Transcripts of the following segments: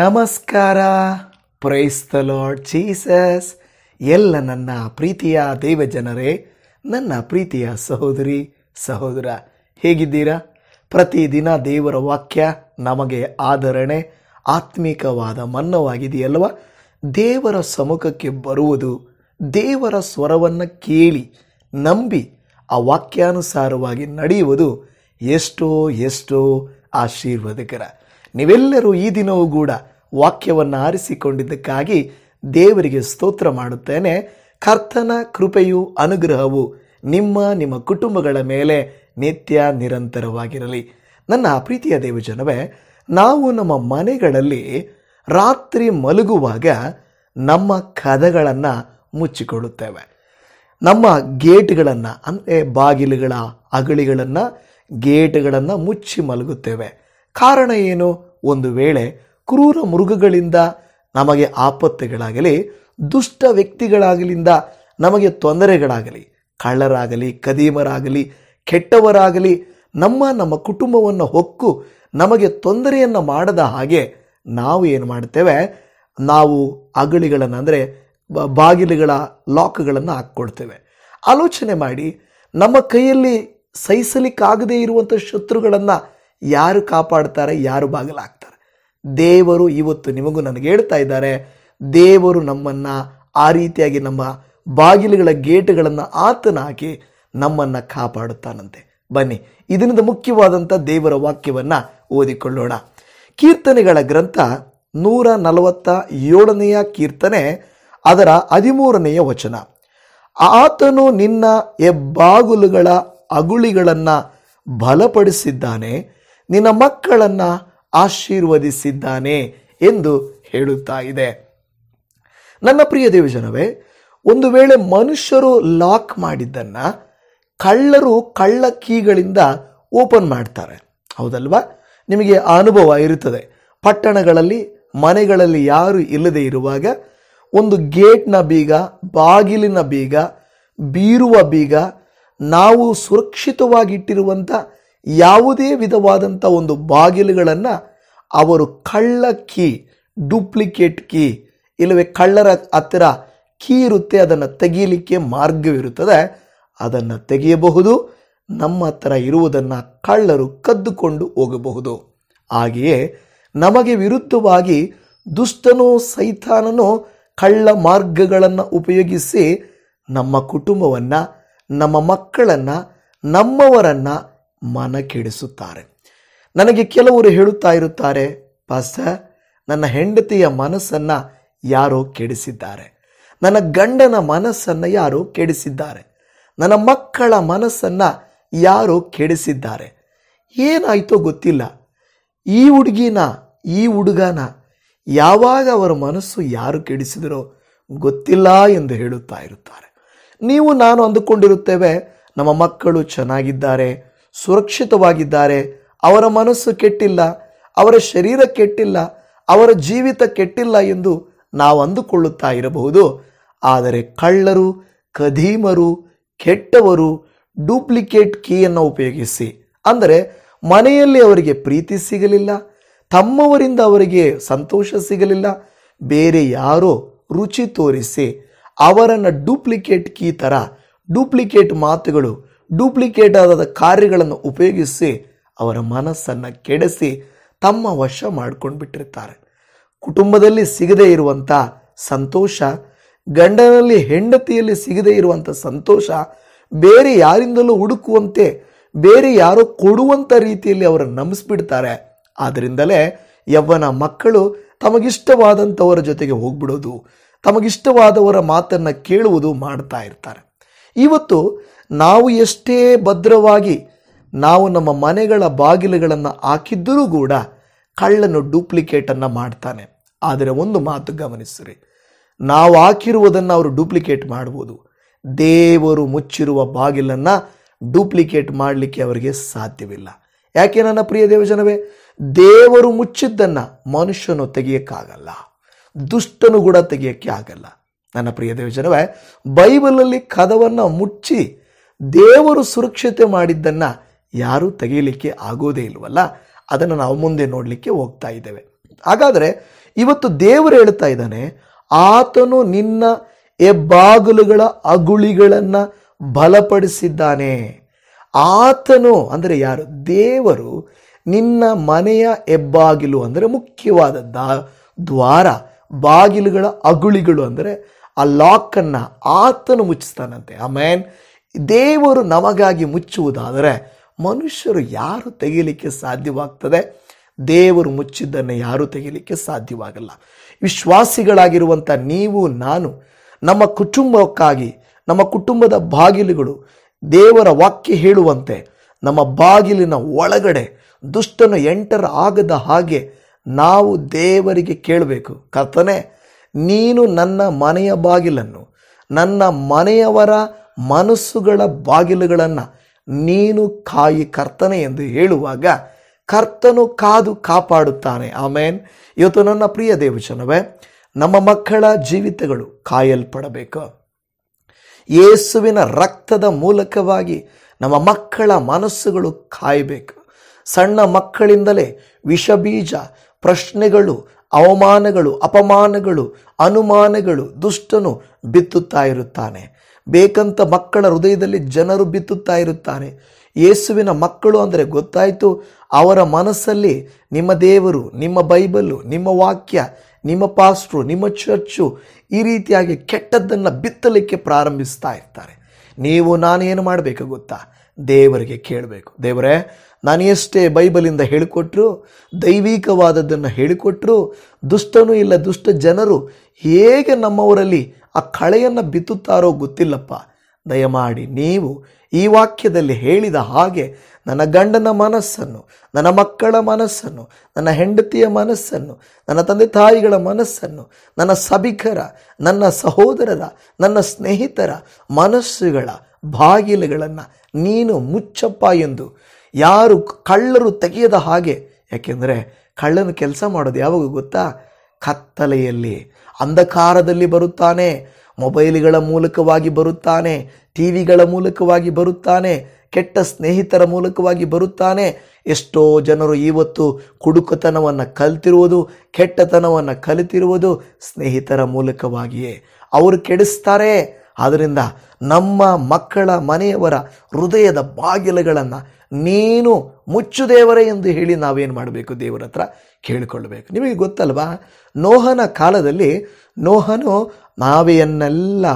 ನಮಸ್ಕಾರ ಪ್ರೈಸ್ತ lord Jesus ಎಲ್ಲ ನನ್ನ ಪ್ರೀತಿಯ ದೇವಜನರೇ ನನ್ನ ಪ್ರೀತಿಯ ಸಹೋದರಿ ಸಹೋದರ ಹೇಗಿದ್ದೀರಾ ಪ್ರತಿದಿನ ದೇವರ ವಾಕ್ಯ ನಮಗೆ ಆಧರಣೆ ಆತ್ಮಿಕವಾದ ಮನ್ನವಾಗಿದೆಯಲ್ವ ದೇವರ ಸಮ್ಮುಖಕ್ಕೆ ಬರುವುದು ದೇವರ ಸ್ವರವನ್ನು ಕೇಳಿ ನಂಬಿ ಆ ವಾಕ್ಯಾನುಸಾರವಾಗಿ ನಡೆಯುವುದು ಎಷ್ಟೋ ಎಷ್ಟೋ ಆಶೀರ್ವಾದಕರ ನೀವೆಲ್ಲರೂ ಈ ದಿನವೂ ಕೂಡ ವಾಕ್ಯವನ್ನು ಆರಿಸಿಕೊಂಡಿದ್ದಕ್ಕಾಗಿ ದೇವರಿಗೆ ಸ್ತೋತ್ರ ಮಾಡುತ್ತೇನೆ ಕರ್ತನ ಕೃಪೆಯು ಅನುಗ್ರಹವು ನಿಮ್ಮ ನಿಮ್ಮ ಕುಟುಂಬಗಳ ಮೇಲೆ ನಿತ್ಯ ನಿರಂತರವಾಗಿರಲಿ ನನ್ನ ಪ್ರೀತಿಯ ದೇವಜನವೇ ನಾವು ನಮ್ಮ ಮನೆಗಳಲ್ಲಿ ರಾತ್ರಿ ಮಲಗುವಾಗ ನಮ್ಮ ಕದಗಳನ್ನು ಮುಚ್ಚಿಕೊಳ್ಳುತ್ತೇವೆ ನಮ್ಮ ಗೇಟ್ಗಳನ್ನು ಅಂದರೆ ಬಾಗಿಲುಗಳ ಅಗಳಿಗಳನ್ನು ಗೇಟ್ಗಳನ್ನು ಮುಚ್ಚಿ ಮಲಗುತ್ತೇವೆ ಕಾರಣ ಏನು ಒಂದು ವೇಳೆ ಕ್ರೂರ ಮೃಗಗಳಿಂದ ನಮಗೆ ಆಪತ್ತುಗಳಾಗಲಿ ದುಷ್ಟ ವ್ಯಕ್ತಿಗಳಾಗಲಿಂದ ನಮಗೆ ತೊಂದರೆಗಳಾಗಲಿ ಕಳ್ಳರಾಗಲಿ ಕದೀಮರಾಗಲಿ ಕೆಟ್ಟವರಾಗಲಿ ನಮ್ಮ ನಮ್ಮ ಕುಟುಂಬವನ್ನು ಹೊಕ್ಕು ನಮಗೆ ತೊಂದರೆಯನ್ನು ಮಾಡದ ಹಾಗೆ ನಾವು ಏನು ಮಾಡ್ತೇವೆ ನಾವು ಅಗಳಿಗಳನ್ನು ಅಂದರೆ ಬಾಗಿಲುಗಳ ಲಾಕ್ಗಳನ್ನು ಹಾಕ್ಕೊಡ್ತೇವೆ ಆಲೋಚನೆ ಮಾಡಿ ನಮ್ಮ ಕೈಯಲ್ಲಿ ಸಹಿಸಲಿಕ್ಕಾಗದೇ ಇರುವಂಥ ಶತ್ರುಗಳನ್ನು ಯಾರು ಕಾಪಾಡ್ತಾರೆ ಯಾರು ಬಾಗಿಲಾಗ್ತಾರೆ ದೇವರು ಇವತ್ತು ನಿಮಗೂ ನನಗೆ ಹೇಳ್ತಾ ಇದ್ದಾರೆ ದೇವರು ನಮ್ಮನ್ನು ಆ ರೀತಿಯಾಗಿ ನಮ್ಮ ಬಾಗಿಲುಗಳ ಗೇಟುಗಳನ್ನು ಆತನ ಹಾಕಿ ನಮ್ಮನ್ನು ಕಾಪಾಡುತ್ತಾನಂತೆ ಬನ್ನಿ ಇದರಿಂದ ಮುಖ್ಯವಾದಂಥ ದೇವರ ವಾಕ್ಯವನ್ನು ಓದಿಕೊಳ್ಳೋಣ ಕೀರ್ತನೆಗಳ ಗ್ರಂಥ ನೂರ ನಲವತ್ತ ಏಳನೆಯ ಕೀರ್ತನೆ ಅದರ ಹದಿಮೂರನೆಯ ವಚನ ಆತನು ನಿನ್ನ ಹೆಬ್ಬಾಗುಲುಗಳ ಅಗುಳಿಗಳನ್ನು ಬಲಪಡಿಸಿದ್ದಾನೆ ನಿನ್ನ ಮಕ್ಕಳನ್ನು ಆಶೀರ್ವದಿಸಿದ್ದಾನೆ ಎಂದು ಹೇಳುತ್ತಾ ಇದೆ ನನ್ನ ಪ್ರಿಯ ದೇವಜನವೇ ಒಂದು ವೇಳೆ ಮನುಷ್ಯರು ಲಾಕ್ ಮಾಡಿದ್ದನ್ನು ಕಳ್ಳರು ಕಳ್ಳ ಕೀಗಳಿಂದ ಓಪನ್ ಮಾಡ್ತಾರೆ ಹೌದಲ್ವಾ ನಿಮಗೆ ಅನುಭವ ಇರುತ್ತದೆ ಪಟ್ಟಣಗಳಲ್ಲಿ ಮನೆಗಳಲ್ಲಿ ಯಾರು ಇಲ್ಲದೆ ಇರುವಾಗ ಒಂದು ಗೇಟ್ನ ಬೀಗ ಬಾಗಿಲಿನ ಬೀಗ ಬೀರುವ ಬೀಗ ನಾವು ಸುರಕ್ಷಿತವಾಗಿಟ್ಟಿರುವಂಥ ಯಾವುದೇ ವಿಧವಾದಂಥ ಒಂದು ಬಾಗಿಲುಗಳನ್ನು ಅವರು ಕಳ್ಳ ಕೀ ಡೂಪ್ಲಿಕೇಟ್ ಕೀ ಇಲ್ಲವೇ ಕಳ್ಳರ ಹತ್ತಿರ ಕೀ ಇರುತ್ತೆ ಅದನ್ನು ತೆಗೀಲಿಕ್ಕೆ ಮಾರ್ಗವಿರುತ್ತದೆ ಅದನ್ನು ತೆಗೆಯಬಹುದು ನಮ್ಮ ಹತ್ರ ಇರುವುದನ್ನು ಕಳ್ಳರು ಕದ್ದುಕೊಂಡು ಹೋಗಬಹುದು ಹಾಗೆಯೇ ನಮಗೆ ವಿರುದ್ಧವಾಗಿ ದುಷ್ಟನೋ ಸೈತಾನನೋ ಕಳ್ಳ ಮಾರ್ಗಗಳನ್ನು ಉಪಯೋಗಿಸಿ ನಮ್ಮ ಕುಟುಂಬವನ್ನು ನಮ್ಮ ಮಕ್ಕಳನ್ನು ನಮ್ಮವರನ್ನು ಮನ ಕೆಡಿಸುತ್ತಾರೆ ನನಗೆ ಕೆಲವರು ಹೇಳುತ್ತಾ ಇರುತ್ತಾರೆ ಪಾಸ್ಟ ನನ್ನ ಹೆಂಡತಿಯ ಮನಸ್ಸನ್ನು ಯಾರೋ ಕೆಡಿಸಿದ್ದಾರೆ ನನ್ನ ಗಂಡನ ಮನಸ್ಸನ್ನು ಯಾರೋ ಕೆಡಿಸಿದ್ದಾರೆ ನನ್ನ ಮಕ್ಕಳ ಮನಸ್ಸನ್ನು ಯಾರೋ ಕೆಡಿಸಿದ್ದಾರೆ ಏನಾಯಿತೋ ಗೊತ್ತಿಲ್ಲ ಈ ಹುಡುಗಿನ ಈ ಹುಡುಗನ ಯಾವಾಗ ಅವರ ಮನಸ್ಸು ಯಾರು ಕೆಡಿಸಿದರೋ ಗೊತ್ತಿಲ್ಲ ಎಂದು ಹೇಳುತ್ತಾ ಇರುತ್ತಾರೆ ನೀವು ನಾನು ಅಂದುಕೊಂಡಿರುತ್ತೇವೆ ನಮ್ಮ ಮಕ್ಕಳು ಚೆನ್ನಾಗಿದ್ದಾರೆ ಸುರಕ್ಷಿತವಾಗಿದ್ದಾರೆ ಅವರ ಮನಸ್ಸು ಕೆಟ್ಟಿಲ್ಲ ಅವರ ಶರೀರ ಕೆಟ್ಟಿಲ್ಲ ಅವರ ಜೀವಿತ ಕೆಟ್ಟಿಲ್ಲ ಎಂದು ನಾವು ಅಂದುಕೊಳ್ಳುತ್ತಾ ಇರಬಹುದು ಆದರೆ ಕಳ್ಳರು ಕದೀಮರು ಕೆಟ್ಟವರು ಡೂಪ್ಲಿಕೇಟ್ ಕೀಯನ್ನು ಉಪಯೋಗಿಸಿ ಅಂದರೆ ಮನೆಯಲ್ಲಿ ಅವರಿಗೆ ಪ್ರೀತಿ ಸಿಗಲಿಲ್ಲ ತಮ್ಮವರಿಂದ ಅವರಿಗೆ ಸಂತೋಷ ಸಿಗಲಿಲ್ಲ ಬೇರೆ ಯಾರೋ ರುಚಿ ತೋರಿಸಿ ಅವರನ್ನು ಡೂಪ್ಲಿಕೇಟ್ ಕೀ ಥರ ಡೂಪ್ಲಿಕೇಟ್ ಮಾತುಗಳು ಡೂಪ್ಲಿಕೇಟ್ ಆದ ಕಾರ್ಯಗಳನ್ನು ಉಪಯೋಗಿಸಿ ಅವರ ಮನಸ್ಸನ್ನು ಕೆಡಿಸಿ ತಮ್ಮ ವಶ ಮಾಡ್ಕೊಂಡು ಬಿಟ್ಟಿರ್ತಾರೆ ಕುಟುಂಬದಲ್ಲಿ ಸಿಗದೇ ಇರುವಂಥ ಸಂತೋಷ ಗಂಡನಲ್ಲಿ ಹೆಂಡತಿಯಲ್ಲಿ ಸಿಗದೇ ಇರುವಂಥ ಸಂತೋಷ ಬೇರೆ ಯಾರಿಂದಲೂ ಹುಡುಕುವಂತೆ ಬೇರೆ ಯಾರೋ ಕೊಡುವಂಥ ರೀತಿಯಲ್ಲಿ ಅವರನ್ನು ನಂಬಿಸ್ಬಿಡ್ತಾರೆ ಆದ್ದರಿಂದಲೇ ಯವ್ವನ ಮಕ್ಕಳು ತಮಗಿಷ್ಟವಾದಂಥವರ ಜೊತೆಗೆ ಹೋಗ್ಬಿಡೋದು ತಮಗಿಷ್ಟವಾದವರ ಮಾತನ್ನು ಕೇಳುವುದು ಮಾಡ್ತಾ ಇರ್ತಾರೆ ಇವತ್ತು ನಾವು ಎಷ್ಟೇ ಭದ್ರವಾಗಿ ನಾವು ನಮ್ಮ ಮನೆಗಳ ಬಾಗಿಲುಗಳನ್ನು ಹಾಕಿದ್ದರೂ ಕೂಡ ಕಳ್ಳನು ಡೂಪ್ಲಿಕೇಟನ್ನು ಮಾಡ್ತಾನೆ ಆದರೆ ಒಂದು ಮಾತು ಗಮನಿಸಿರಿ ನಾವು ಹಾಕಿರುವುದನ್ನು ಅವರು ಡೂಪ್ಲಿಕೇಟ್ ಮಾಡ್ಬೋದು ದೇವರು ಮುಚ್ಚಿರುವ ಬಾಗಿಲನ್ನು ಡೂಪ್ಲಿಕೇಟ್ ಮಾಡಲಿಕ್ಕೆ ಅವರಿಗೆ ಸಾಧ್ಯವಿಲ್ಲ ಯಾಕೆ ನನ್ನ ಪ್ರಿಯ ದೇವಜನವೇ ದೇವರು ಮುಚ್ಚಿದ್ದನ್ನು ಮನುಷ್ಯನು ತೆಗೆಯೋಕ್ಕಾಗಲ್ಲ ದುಷ್ಟನು ಕೂಡ ತೆಗೆಯೋಕ್ಕೆ ಆಗಲ್ಲ ನನ್ನ ಪ್ರಿಯ ದೇವಜನವೇ ಬೈಬಲಲ್ಲಿ ಕದವನ್ನು ಮುಚ್ಚಿ ದೇವರು ಸುರಕ್ಷತೆ ಮಾಡಿದ್ದನ್ನು ಯಾರೂ ತೆಗೆಯಲಿಕ್ಕೆ ಆಗೋದೇ ಇಲ್ವಲ್ಲ ಅದನ್ನು ನಾವು ಮುಂದೆ ನೋಡಲಿಕ್ಕೆ ಹೋಗ್ತಾ ಇದ್ದೇವೆ ಹಾಗಾದರೆ ಇವತ್ತು ದೇವರು ಹೇಳ್ತಾ ಇದ್ದಾನೆ ಆತನು ನಿನ್ನ ಹೆಬ್ಬಾಗಿಲುಗಳ ಅಗುಳಿಗಳನ್ನು ಬಲಪಡಿಸಿದ್ದಾನೆ ಆತನು ಅಂದರೆ ಯಾರು ದೇವರು ನಿನ್ನ ಮನೆಯ ಹೆಬ್ಬಾಗಿಲು ಅಂದರೆ ಮುಖ್ಯವಾದ ದ್ವಾರ ಬಾಗಿಲುಗಳ ಅಗುಳಿಗಳು ಅಂದರೆ ಆ ಲಾಕನ್ನು ಆತನು ಮುಚ್ಚಿಸ್ತಾನಂತೆ ಆ ಮ್ಯಾನ್ ದೇವರು ನಮಗಾಗಿ ಮುಚ್ಚುವುದಾದರೆ ಮನುಷ್ಯರು ಯಾರು ತೆಗಿಲಿಕ್ಕೆ ಸಾಧ್ಯವಾಗ್ತದೆ ದೇವರು ಮುಚ್ಚಿದ್ದನ್ನು ಯಾರೂ ತೆಗಿಲಿಕ್ಕೆ ಸಾಧ್ಯವಾಗಲ್ಲ ವಿಶ್ವಾಸಿಗಳಾಗಿರುವಂಥ ನೀವು ನಾನು ನಮ್ಮ ಕುಟುಂಬಕ್ಕಾಗಿ ನಮ್ಮ ಕುಟುಂಬದ ಬಾಗಿಲುಗಳು ದೇವರ ವಾಕ್ಯ ಹೇಳುವಂತೆ ನಮ್ಮ ಬಾಗಿಲಿನ ಒಳಗಡೆ ದುಷ್ಟನು ಎಂಟರ ಆಗದ ಹಾಗೆ ನಾವು ದೇವರಿಗೆ ಕೇಳಬೇಕು ಕರ್ತನೆ ನೀನು ನನ್ನ ಮನೆಯ ಬಾಗಿಲನ್ನು ನನ್ನ ಮನೆಯವರ ಮನಸ್ಸುಗಳ ಬಾಗಿಲುಗಳನ್ನು ನೀನು ಕಾಯಿ ಕರ್ತನೆ ಎಂದು ಹೇಳುವಾಗ ಕರ್ತನು ಕಾದು ಕಾಪಾಡುತ್ತಾನೆ ಆಮೇನ್ ಇವತ್ತು ನನ್ನ ಪ್ರಿಯ ದೇವಚನವೇ ನಮ್ಮ ಮಕ್ಕಳ ಜೀವಿತಗಳು ಕಾಯಲ್ಪಡಬೇಕು ಯೇಸುವಿನ ರಕ್ತದ ಮೂಲಕವಾಗಿ ನಮ್ಮ ಮಕ್ಕಳ ಮನಸ್ಸುಗಳು ಕಾಯಬೇಕು ಸಣ್ಣ ಮಕ್ಕಳಿಂದಲೇ ವಿಷಬೀಜ ಪ್ರಶ್ನೆಗಳು ಅವಮಾನಗಳು ಅಪಮಾನಗಳು ಅನುಮಾನಗಳು ದುಷ್ಟನು ಬಿತ್ತುತ್ತಾ ಇರುತ್ತಾನೆ ಬೇಕಂತ ಮಕ್ಕಳ ಹೃದಯದಲ್ಲಿ ಜನರು ಬಿತ್ತುತ್ತಾ ಇರುತ್ತಾರೆ ಯೇಸುವಿನ ಮಕ್ಕಳು ಅಂದರೆ ಗೊತ್ತಾಯಿತು ಅವರ ಮನಸ್ಸಲ್ಲಿ ನಿಮ್ಮ ದೇವರು ನಿಮ್ಮ ಬೈಬಲು ನಿಮ್ಮ ವಾಕ್ಯ ನಿಮ್ಮ ಪಾಸ್ಟ್ರು ನಿಮ್ಮ ಚರ್ಚು ಈ ರೀತಿಯಾಗಿ ಕೆಟ್ಟದ್ದನ್ನು ಬಿತ್ತಲಿಕ್ಕೆ ಪ್ರಾರಂಭಿಸ್ತಾ ಇರ್ತಾರೆ ನೀವು ನಾನೇನು ಮಾಡಬೇಕು ಗೊತ್ತಾ ದೇವರಿಗೆ ಕೇಳಬೇಕು ದೇವರೇ ನಾನು ಎಷ್ಟೇ ಬೈಬಲಿಂದ ಹೇಳಿಕೊಟ್ರು ದೈವಿಕವಾದದ್ದನ್ನು ಹೇಳಿಕೊಟ್ರು ದುಷ್ಟನೂ ಇಲ್ಲ ದುಷ್ಟ ಜನರು ಹೇಗೆ ನಮ್ಮವರಲ್ಲಿ ಆ ಕಳೆಯನ್ನು ಬಿತ್ತುತ್ತಾರೋ ಗೊತ್ತಿಲ್ಲಪ್ಪ ದಯಮಾಡಿ ನೀವು ಈ ವಾಕ್ಯದಲ್ಲಿ ಹೇಳಿದ ಹಾಗೆ ನನ್ನ ಗಂಡನ ಮನಸ್ಸನ್ನು ನನ್ನ ಮಕ್ಕಳ ಮನಸ್ಸನ್ನು ನನ್ನ ಹೆಂಡತಿಯ ಮನಸ್ಸನ್ನು ನನ್ನ ತಂದೆ ತಾಯಿಗಳ ಮನಸ್ಸನ್ನು ನನ್ನ ಸಭಿಕರ ನನ್ನ ಸಹೋದರರ ನನ್ನ ಸ್ನೇಹಿತರ ಮನಸ್ಸುಗಳ ಬಾಗಿಲುಗಳನ್ನು ನೀನು ಮುಚ್ಚಪ್ಪ ಎಂದು ಯಾರು ಕಳ್ಳರು ತೆಗೆಯದ ಹಾಗೆ ಯಾಕೆಂದರೆ ಕಳ್ಳನ ಕೆಲಸ ಮಾಡೋದು ಯಾವಾಗ ಗೊತ್ತಾ ಕತ್ತಲೆಯಲ್ಲಿ ಅಂಧಕಾರದಲ್ಲಿ ಬರುತ್ತಾನೆ ಮೊಬೈಲ್ಗಳ ಮೂಲಕವಾಗಿ ಬರುತ್ತಾನೆ ಟಿ ವಿಗಳ ಮೂಲಕವಾಗಿ ಬರುತ್ತಾನೆ ಕೆಟ್ಟ ಸ್ನೇಹಿತರ ಮೂಲಕವಾಗಿ ಬರುತ್ತಾನೆ ಎಷ್ಟೋ ಜನರು ಇವತ್ತು ಕುಡುಕತನವನ್ನು ಕಲ್ತಿರುವುದು ಕೆಟ್ಟತನವನ್ನು ಕಲಿತಿರುವುದು ಸ್ನೇಹಿತರ ಮೂಲಕವಾಗಿಯೇ ಅವರು ಕೆಡಿಸ್ತಾರೆ ಆದ್ದರಿಂದ ನಮ್ಮ ಮಕ್ಕಳ ಮನೆಯವರ ಹೃದಯದ ಬಾಗಿಲುಗಳನ್ನು ನೀನು ಮುಚ್ಚು ದೇವರೇ ಎಂದು ಹೇಳಿ ನಾವೇನು ಮಾಡಬೇಕು ದೇವರ ಹತ್ರ ಕೇಳಿಕೊಳ್ಳಬೇಕು ನಿಮಗೆ ಗೊತ್ತಲ್ವಾ ನೋಹನ ಕಾಲದಲ್ಲಿ ನೋಹನು ನಾವೆಯನ್ನೆಲ್ಲ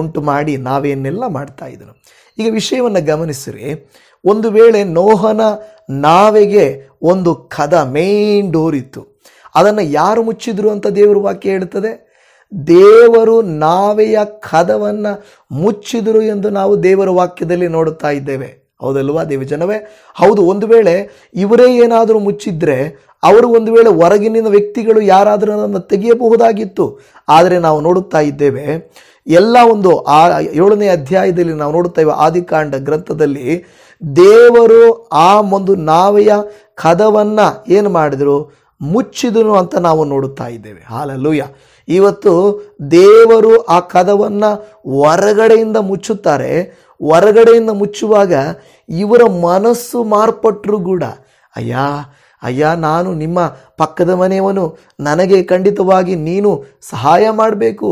ಉಂಟು ಮಾಡಿ ನಾವೆಯನ್ನೆಲ್ಲ ಮಾಡ್ತಾ ಇದ್ದನು ಈಗ ವಿಷಯವನ್ನು ಗಮನಿಸಿರಿ ಒಂದು ವೇಳೆ ನೋಹನ ನಾವೆಗೆ ಒಂದು ಕದ ಮೇನ್ ಡೋರ್ ಇತ್ತು ಅದನ್ನು ಯಾರು ಮುಚ್ಚಿದ್ರು ಅಂತ ದೇವರು ವಾಕ್ಯ ಹೇಳ್ತದೆ ದೇವರು ನಾವೆಯ ಕದವನ್ನು ಮುಚ್ಚಿದರು ಎಂದು ನಾವು ದೇವರ ವಾಕ್ಯದಲ್ಲಿ ನೋಡುತ್ತಾ ಇದ್ದೇವೆ ಹೌದಲ್ವಾ ದೇವಜನವೇ ಹೌದು ಒಂದು ವೇಳೆ ಇವರೇ ಏನಾದರೂ ಮುಚ್ಚಿದ್ರೆ ಅವರು ಒಂದು ವೇಳೆ ಹೊರಗಿನ ವ್ಯಕ್ತಿಗಳು ಯಾರಾದರೂ ಅದನ್ನು ತೆಗೆಯಬಹುದಾಗಿತ್ತು ಆದರೆ ನಾವು ನೋಡುತ್ತಾ ಇದ್ದೇವೆ ಎಲ್ಲ ಒಂದು ಆ ಏಳನೇ ಅಧ್ಯಾಯದಲ್ಲಿ ನಾವು ನೋಡುತ್ತಾ ಆದಿಕಾಂಡ ಗ್ರಂಥದಲ್ಲಿ ದೇವರು ಆ ಒಂದು ನಾವೆಯ ಕದವನ್ನು ಏನು ಮಾಡಿದರು ಮುಚ್ಚಿದನು ಅಂತ ನಾವು ನೋಡುತ್ತಾ ಇದ್ದೇವೆ ಹಾಲಲ್ಲೂಯ್ಯ ಇವತ್ತು ದೇವರು ಆ ಕದವನ್ನು ಹೊರಗಡೆಯಿಂದ ಮುಚ್ಚುತ್ತಾರೆ ಹೊರಗಡೆಯಿಂದ ಮುಚ್ಚುವಾಗ ಇವರ ಮನಸ್ಸು ಮಾರ್ಪಟ್ಟರು ಕೂಡ ಅಯ್ಯ ಅಯ್ಯ ನಾನು ನಿಮ್ಮ ಪಕ್ಕದ ಮನೆಯವನು ನನಗೆ ಖಂಡಿತವಾಗಿ ನೀನು ಸಹಾಯ ಮಾಡಬೇಕು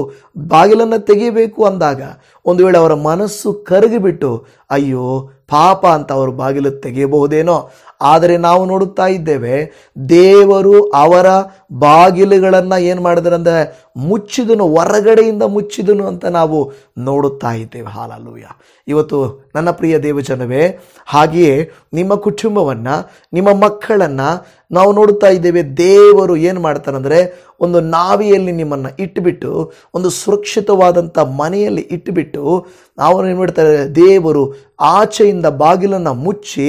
ಬಾಗಿಲನ್ನು ತೆಗಿಬೇಕು ಅಂದಾಗ ಒಂದು ವೇಳೆ ಅವರ ಮನಸ್ಸು ಕರಗಿಬಿಟ್ಟು ಅಯ್ಯೋ ಪಾಪ ಅಂತ ಅವರು ಬಾಗಿಲು ತೆಗೆಯಬಹುದೇನೋ ಆದರೆ ನಾವು ನೋಡುತ್ತಾ ಇದ್ದೇವೆ ದೇವರು ಅವರ ಬಾಗಿಲುಗಳನ್ನು ಏನು ಮಾಡಿದ್ರಂದ್ರೆ ಮುಚ್ಚಿದನು ಹೊರಗಡೆಯಿಂದ ಮುಚ್ಚಿದನು ಅಂತ ನಾವು ನೋಡುತ್ತಾ ಇದ್ದೇವೆ ಹಾಲಲ್ಲೂಯ ಇವತ್ತು ನನ್ನ ಪ್ರಿಯ ದೇವಜನವೇ ಹಾಗೆಯೇ ನಿಮ್ಮ ಕುಟುಂಬವನ್ನು ನಿಮ್ಮ ಮಕ್ಕಳನ್ನು ನಾವು ನೋಡುತ್ತಾ ಇದ್ದೇವೆ ದೇವರು ಏನು ಮಾಡ್ತಾರಂದರೆ ಒಂದು ನಾವಿಯಲ್ಲಿ ನಿಮ್ಮನ್ನು ಇಟ್ಟುಬಿಟ್ಟು ಒಂದು ಸುರಕ್ಷಿತವಾದಂಥ ಮನೆಯಲ್ಲಿ ಇಟ್ಟುಬಿಟ್ಟು ಅವರು ಏನು ಮಾಡ್ತಾರೆ ದೇವರು ಆಚೆಯಿಂದ ಬಾಗಿಲನ್ನು ಮುಚ್ಚಿ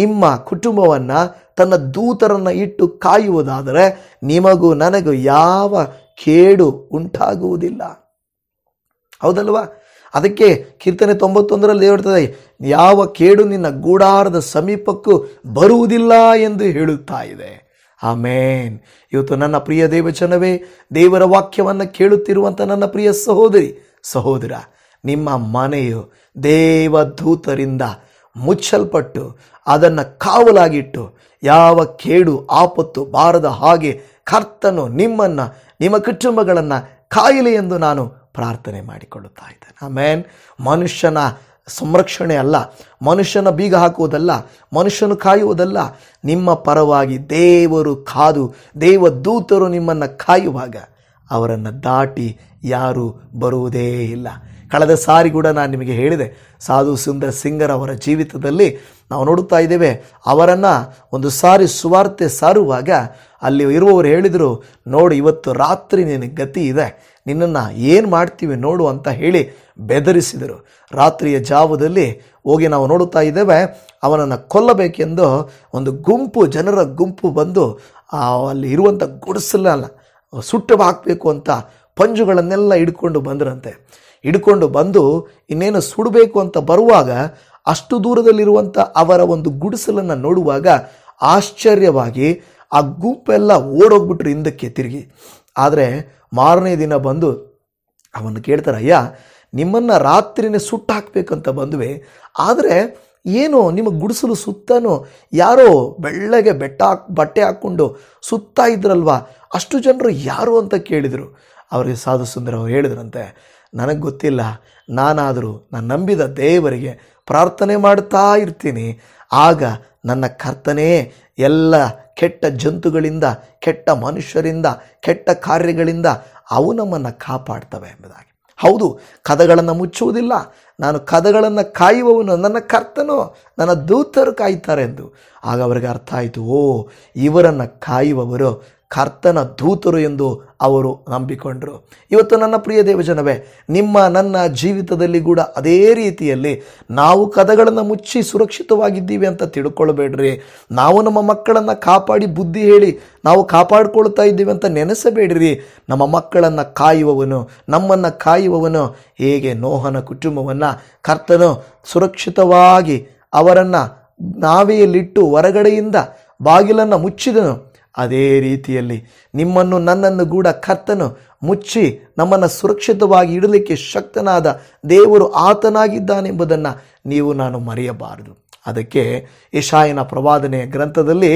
ನಿಮ್ಮ ಕುಟುಂಬವನ್ನು ತನ್ನ ದೂತರನ್ನು ಇಟ್ಟು ಕಾಯುವುದಾದರೆ ನಿಮಗೂ ನನಗೂ ಯಾವ ಕೇಡು ಉಂಟಾಗುವುದಿಲ್ಲ ಹೌದಲ್ವಾ ಅದಕ್ಕೆ ಕೀರ್ತನೆ ತೊಂಬತ್ತೊಂದರಲ್ಲಿ ಹೇಳ್ತದೆ ಯಾವ ಕೇಡು ನಿನ್ನ ಗೂಡಾರದ ಸಮೀಪಕ್ಕೂ ಬರುವುದಿಲ್ಲ ಎಂದು ಹೇಳುತ್ತಾ ಇದೆ ಆಮೇನ್ ಇವತ್ತು ನನ್ನ ಪ್ರಿಯ ದೇವಚನವೇ ದೇವರ ವಾಕ್ಯವನ್ನು ಕೇಳುತ್ತಿರುವಂಥ ನನ್ನ ಪ್ರಿಯ ಸಹೋದರಿ ಸಹೋದರ ನಿಮ್ಮ ಮನೆಯು ದೇವಧೂತರಿಂದ ಮುಚ್ಚಲ್ಪಟ್ಟು ಅದನ್ನು ಕಾವಲಾಗಿಟ್ಟು ಯಾವ ಕೇಡು ಆಪತ್ತು ಬಾರದ ಹಾಗೆ ಕರ್ತನು ನಿಮ್ಮನ್ನು ನಿಮ್ಮ ಕುಟುಂಬಗಳನ್ನು ಕಾಯಿಲೆ ಎಂದು ನಾನು ಪ್ರಾರ್ಥನೆ ಮಾಡಿಕೊಳ್ಳುತ್ತಾ ಇದ್ದಾನೆ ಆಮೇನ್ ಮನುಷ್ಯನ ಸಂರಕ್ಷಣೆ ಅಲ್ಲ ಮನುಷ್ಯನ ಬೀಗ ಹಾಕುವುದಲ್ಲ ಮನುಷ್ಯನು ಕಾಯುವುದಲ್ಲ ನಿಮ್ಮ ಪರವಾಗಿ ದೇವರು ಕಾದು ದೇವ ದೂತರು ನಿಮ್ಮನ್ನು ಕಾಯುವಾಗ ಅವರನ್ನು ದಾಟಿ ಯಾರೂ ಬರುವುದೇ ಇಲ್ಲ ಕಳೆದ ಸಾರಿ ಕೂಡ ನಾನು ನಿಮಗೆ ಹೇಳಿದೆ ಸಾಧು ಸುಂದರ್ ಸಿಂಗರ್ ಅವರ ಜೀವಿತದಲ್ಲಿ ನಾವು ನೋಡುತ್ತಾ ಇದ್ದೇವೆ ಅವರನ್ನು ಒಂದು ಸಾರಿ ಸುವಾರ್ತೆ ಸಾರುವಾಗ ಅಲ್ಲಿ ಇರುವವರು ಹೇಳಿದರು ನೋಡಿ ಇವತ್ತು ರಾತ್ರಿ ನಿನಗೆ ಗತಿ ಇದೆ ನಿನ್ನನ್ನು ಏನು ಮಾಡ್ತೀವಿ ನೋಡು ಅಂತ ಹೇಳಿ ಬೆದರಿಸಿದರು ರಾತ್ರಿಯ ಜಾವದಲ್ಲಿ ಹೋಗಿ ನಾವು ನೋಡುತ್ತಾ ಇದ್ದೇವೆ ಅವನನ್ನು ಕೊಲ್ಲಬೇಕೆಂದು ಒಂದು ಗುಂಪು ಜನರ ಗುಂಪು ಬಂದು ಅಲ್ಲಿ ಇರುವಂಥ ಗುಡಿಸಲಲ್ಲ ಸುಟ್ಟು ಹಾಕಬೇಕು ಅಂತ ಪಂಜುಗಳನ್ನೆಲ್ಲ ಹಿಡ್ಕೊಂಡು ಬಂದರಂತೆ ಹಿಡ್ಕೊಂಡು ಬಂದು ಇನ್ನೇನು ಸುಡಬೇಕು ಅಂತ ಬರುವಾಗ ಅಷ್ಟು ದೂರದಲ್ಲಿರುವಂಥ ಅವರ ಒಂದು ಗುಡಿಸಲನ್ನು ನೋಡುವಾಗ ಆಶ್ಚರ್ಯವಾಗಿ ಆ ಗುಂಪೆಲ್ಲ ಓಡೋಗ್ಬಿಟ್ರು ಹಿಂದಕ್ಕೆ ತಿರುಗಿ ಆದರೆ ಮಾರನೇ ದಿನ ಬಂದು ಅವನು ಕೇಳ್ತಾರೆ ಅಯ್ಯ ನಿಮ್ಮನ್ನು ರಾತ್ರಿನೇ ಸುಟ್ಟು ಹಾಕಬೇಕಂತ ಬಂದ್ವಿ ಆದರೆ ಏನು ನಿಮ್ಮ ಗುಡಿಸಲು ಸುತ್ತನೂ ಯಾರೋ ಬೆಳ್ಳಗೆ ಬೆಟ್ಟ ಹಾಕ್ ಬಟ್ಟೆ ಹಾಕ್ಕೊಂಡು ಸುತ್ತಾ ಇದ್ರಲ್ವಾ ಅಷ್ಟು ಜನರು ಯಾರು ಅಂತ ಕೇಳಿದರು ಅವರಿಗೆ ಸಾಧು ಸುಂದರ ಅವರು ಹೇಳಿದ್ರಂತೆ ನನಗೆ ಗೊತ್ತಿಲ್ಲ ನಾನಾದರೂ ನಾನು ನಂಬಿದ ದೇವರಿಗೆ ಪ್ರಾರ್ಥನೆ ಮಾಡ್ತಾ ಇರ್ತೀನಿ ಆಗ ನನ್ನ ಕರ್ತನೇ ಎಲ್ಲ ಕೆಟ್ಟ ಜಂತುಗಳಿಂದ ಕೆಟ್ಟ ಮನುಷ್ಯರಿಂದ ಕೆಟ್ಟ ಕಾರ್ಯಗಳಿಂದ ಅವು ನಮ್ಮನ್ನು ಕಾಪಾಡ್ತವೆ ಎಂಬುದಾಗಿ ಹೌದು ಕದಗಳನ್ನು ಮುಚ್ಚುವುದಿಲ್ಲ ನಾನು ಕದಗಳನ್ನು ಕಾಯುವವನು ನನ್ನ ಕರ್ತನು ನನ್ನ ದೂತರು ಕಾಯ್ತಾರೆ ಎಂದು ಆಗ ಅವರಿಗೆ ಅರ್ಥ ಆಯಿತು ಓ ಇವರನ್ನು ಕಾಯುವವರು ಕರ್ತನ ದೂತರು ಎಂದು ಅವರು ನಂಬಿಕೊಂಡರು ಇವತ್ತು ನನ್ನ ಪ್ರಿಯ ದೇವಜನವೇ ನಿಮ್ಮ ನನ್ನ ಜೀವಿತದಲ್ಲಿ ಕೂಡ ಅದೇ ರೀತಿಯಲ್ಲಿ ನಾವು ಕದಗಳನ್ನು ಮುಚ್ಚಿ ಸುರಕ್ಷಿತವಾಗಿದ್ದೀವಿ ಅಂತ ತಿಳ್ಕೊಳ್ಬೇಡ್ರಿ ನಾವು ನಮ್ಮ ಮಕ್ಕಳನ್ನು ಕಾಪಾಡಿ ಬುದ್ಧಿ ಹೇಳಿ ನಾವು ಕಾಪಾಡಿಕೊಳ್ತಾ ಇದ್ದೀವಿ ಅಂತ ನೆನೆಸಬೇಡ್ರಿ ನಮ್ಮ ಮಕ್ಕಳನ್ನು ಕಾಯುವವನು ನಮ್ಮನ್ನು ಕಾಯುವವನು ಹೇಗೆ ನೋಹನ ಕುಟುಂಬವನ್ನು ಕರ್ತನು ಸುರಕ್ಷಿತವಾಗಿ ಅವರನ್ನು ನಾವೆಯಲ್ಲಿಟ್ಟು ಹೊರಗಡೆಯಿಂದ ಬಾಗಿಲನ್ನು ಮುಚ್ಚಿದನು ಅದೇ ರೀತಿಯಲ್ಲಿ ನಿಮ್ಮನ್ನು ನನ್ನನ್ನು ಕೂಡ ಕರ್ತನು ಮುಚ್ಚಿ ನಮ್ಮನ್ನು ಸುರಕ್ಷಿತವಾಗಿ ಇಡಲಿಕ್ಕೆ ಶಕ್ತನಾದ ದೇವರು ಆತನಾಗಿದ್ದಾನೆಂಬುದನ್ನು ನೀವು ನಾನು ಮರೆಯಬಾರದು ಅದಕ್ಕೆ ಯಶಾಯನ ಪ್ರವಾದನೆಯ ಗ್ರಂಥದಲ್ಲಿ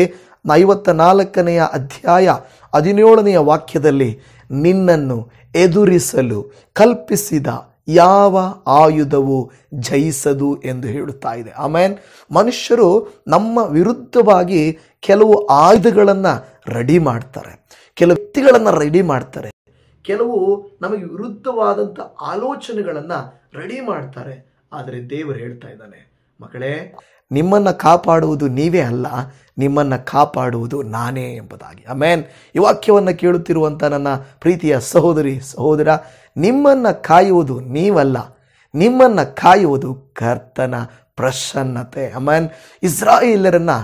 ಐವತ್ತ ನಾಲ್ಕನೆಯ ಅಧ್ಯಾಯ ಹದಿನೇಳನೆಯ ವಾಕ್ಯದಲ್ಲಿ ನಿನ್ನನ್ನು ಎದುರಿಸಲು ಕಲ್ಪಿಸಿದ ಯಾವ ಆಯುಧವು ಜಯಿಸದು ಎಂದು ಹೇಳುತ್ತಾ ಇದೆ ಆಮೇನ್ ಮನುಷ್ಯರು ನಮ್ಮ ವಿರುದ್ಧವಾಗಿ ಕೆಲವು ಆಯುಧಗಳನ್ನು ರೆಡಿ ಮಾಡ್ತಾರೆ ಕೆಲವು ವ್ಯಕ್ತಿಗಳನ್ನು ರೆಡಿ ಮಾಡ್ತಾರೆ ಕೆಲವು ನಮಗೆ ವಿರುದ್ಧವಾದಂಥ ಆಲೋಚನೆಗಳನ್ನು ರೆಡಿ ಮಾಡ್ತಾರೆ ಆದರೆ ದೇವರು ಹೇಳ್ತಾ ಇದ್ದಾನೆ ಮಕ್ಕಳೇ ನಿಮ್ಮನ್ನು ಕಾಪಾಡುವುದು ನೀವೇ ಅಲ್ಲ ನಿಮ್ಮನ್ನು ಕಾಪಾಡುವುದು ನಾನೇ ಎಂಬುದಾಗಿ ಆಮೇನ್ ಈ ವಾಕ್ಯವನ್ನು ಕೇಳುತ್ತಿರುವಂಥ ನನ್ನ ಪ್ರೀತಿಯ ಸಹೋದರಿ ಸಹೋದರ ನಿಮ್ಮನ್ನು ಕಾಯುವುದು ನೀವಲ್ಲ ನಿಮ್ಮನ್ನು ಕಾಯುವುದು ಕರ್ತನ ಪ್ರಸನ್ನತೆ ಅಮೇನ್ ಇಸ್ರಾಯಿಲರನ್ನು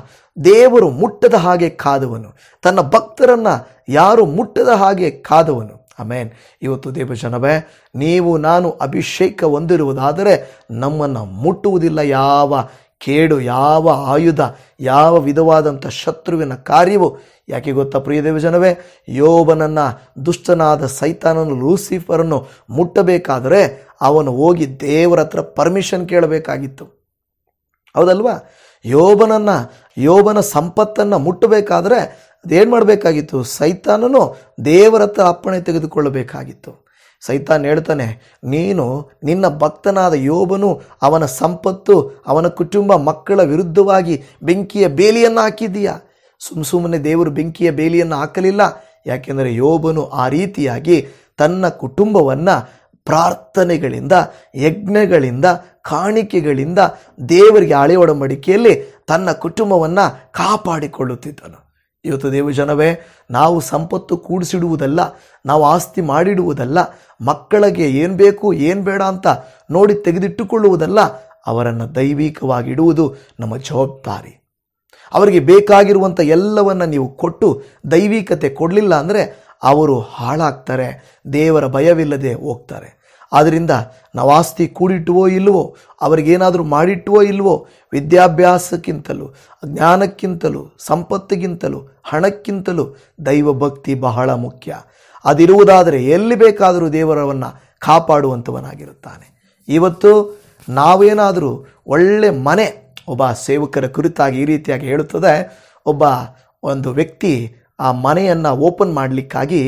ದೇವರು ಮುಟ್ಟದ ಹಾಗೆ ಕಾದುವನು ತನ್ನ ಭಕ್ತರನ್ನು ಯಾರು ಮುಟ್ಟದ ಹಾಗೆ ಕಾದುವನು ಅಮೇನ್ ಇವತ್ತು ದೇವ ಜನವೇ ನೀವು ನಾನು ಅಭಿಷೇಕ ಹೊಂದಿರುವುದಾದರೆ ನಮ್ಮನ್ನು ಮುಟ್ಟುವುದಿಲ್ಲ ಯಾವ ಕೇಡು ಯಾವ ಆಯುಧ ಯಾವ ವಿಧವಾದಂಥ ಶತ್ರುವಿನ ಕಾರ್ಯವು ಯಾಕೆ ಗೊತ್ತಾ ಪ್ರಿಯ ಜನವೇ ಯೋಬನನ್ನು ದುಷ್ಟನಾದ ಸೈತಾನನು ಲೂಸಿಫರನ್ನು ಮುಟ್ಟಬೇಕಾದರೆ ಅವನು ಹೋಗಿ ದೇವರ ಹತ್ರ ಪರ್ಮಿಷನ್ ಕೇಳಬೇಕಾಗಿತ್ತು ಹೌದಲ್ವಾ ಯೋಬನನ್ನು ಯೋಬನ ಸಂಪತ್ತನ್ನು ಮುಟ್ಟಬೇಕಾದರೆ ಅದೇನು ಮಾಡಬೇಕಾಗಿತ್ತು ಸೈತಾನನು ದೇವರ ಹತ್ರ ಅಪ್ಪಣೆ ತೆಗೆದುಕೊಳ್ಳಬೇಕಾಗಿತ್ತು ಸೈತಾನ್ ಹೇಳ್ತಾನೆ ನೀನು ನಿನ್ನ ಭಕ್ತನಾದ ಯೋಬನು ಅವನ ಸಂಪತ್ತು ಅವನ ಕುಟುಂಬ ಮಕ್ಕಳ ವಿರುದ್ಧವಾಗಿ ಬೆಂಕಿಯ ಬೇಲಿಯನ್ನು ಹಾಕಿದ್ದೀಯಾ ಸುಮ್ ಸುಮ್ಮನೆ ದೇವರು ಬೆಂಕಿಯ ಬೇಲಿಯನ್ನು ಹಾಕಲಿಲ್ಲ ಯಾಕೆಂದರೆ ಯೋಬನು ಆ ರೀತಿಯಾಗಿ ತನ್ನ ಕುಟುಂಬವನ್ನು ಪ್ರಾರ್ಥನೆಗಳಿಂದ ಯಜ್ಞಗಳಿಂದ ಕಾಣಿಕೆಗಳಿಂದ ದೇವರಿಗೆ ಹಳೆ ಒಡಂಬಡಿಕೆಯಲ್ಲಿ ತನ್ನ ಕುಟುಂಬವನ್ನು ಕಾಪಾಡಿಕೊಳ್ಳುತ್ತಿದ್ದನು ಇವತ್ತು ದೇವ ಜನವೇ ನಾವು ಸಂಪತ್ತು ಕೂಡಿಸಿಡುವುದಲ್ಲ ನಾವು ಆಸ್ತಿ ಮಾಡಿಡುವುದಲ್ಲ ಮಕ್ಕಳಿಗೆ ಏನು ಬೇಕು ಏನು ಬೇಡ ಅಂತ ನೋಡಿ ತೆಗೆದಿಟ್ಟುಕೊಳ್ಳುವುದಲ್ಲ ಅವರನ್ನು ದೈವಿಕವಾಗಿ ಇಡುವುದು ನಮ್ಮ ಜವಾಬ್ದಾರಿ ಅವರಿಗೆ ಬೇಕಾಗಿರುವಂಥ ಎಲ್ಲವನ್ನು ನೀವು ಕೊಟ್ಟು ದೈವಿಕತೆ ಕೊಡಲಿಲ್ಲ ಅಂದರೆ ಅವರು ಹಾಳಾಗ್ತಾರೆ ದೇವರ ಭಯವಿಲ್ಲದೆ ಹೋಗ್ತಾರೆ ಆದ್ದರಿಂದ ನಾವು ಆಸ್ತಿ ಕೂಡಿಟ್ಟುವೋ ಇಲ್ಲವೋ ಅವರಿಗೇನಾದರೂ ಮಾಡಿಟ್ಟುವೋ ಇಲ್ವೋ ವಿದ್ಯಾಭ್ಯಾಸಕ್ಕಿಂತಲೂ ಜ್ಞಾನಕ್ಕಿಂತಲೂ ಸಂಪತ್ತಿಗಿಂತಲೂ ಹಣಕ್ಕಿಂತಲೂ ದೈವ ಭಕ್ತಿ ಬಹಳ ಮುಖ್ಯ ಅದಿರುವುದಾದರೆ ಎಲ್ಲಿ ಬೇಕಾದರೂ ದೇವರವನ್ನು ಕಾಪಾಡುವಂಥವನಾಗಿರುತ್ತಾನೆ ಇವತ್ತು ನಾವೇನಾದರೂ ಒಳ್ಳೆ ಮನೆ ಒಬ್ಬ ಸೇವಕರ ಕುರಿತಾಗಿ ಈ ರೀತಿಯಾಗಿ ಹೇಳುತ್ತದೆ ಒಬ್ಬ ಒಂದು ವ್ಯಕ್ತಿ ಆ ಮನೆಯನ್ನು ಓಪನ್ ಮಾಡಲಿಕ್ಕಾಗಿ